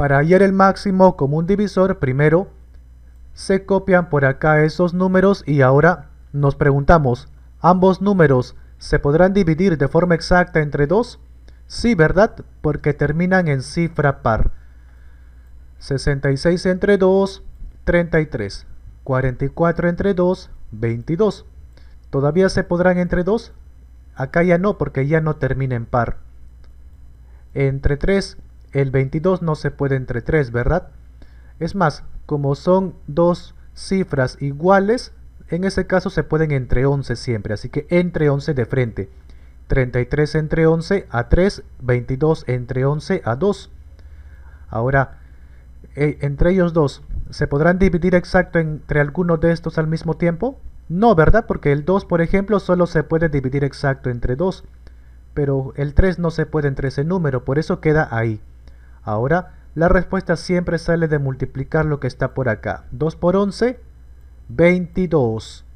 Para hallar el máximo común divisor, primero se copian por acá esos números y ahora nos preguntamos, ¿ambos números se podrán dividir de forma exacta entre 2? Sí, ¿verdad? Porque terminan en cifra par. 66 entre 2, 33. 44 entre 2, 22. ¿Todavía se podrán entre 2? Acá ya no, porque ya no termina en par. Entre 3, el 22 no se puede entre 3, ¿verdad? Es más, como son dos cifras iguales, en ese caso se pueden entre 11 siempre, así que entre 11 de frente. 33 entre 11 a 3, 22 entre 11 a 2. Ahora, eh, entre ellos dos, ¿se podrán dividir exacto entre alguno de estos al mismo tiempo? No, ¿verdad? Porque el 2, por ejemplo, solo se puede dividir exacto entre 2. Pero el 3 no se puede entre ese número, por eso queda ahí. Ahora, la respuesta siempre sale de multiplicar lo que está por acá. 2 por 11, 22.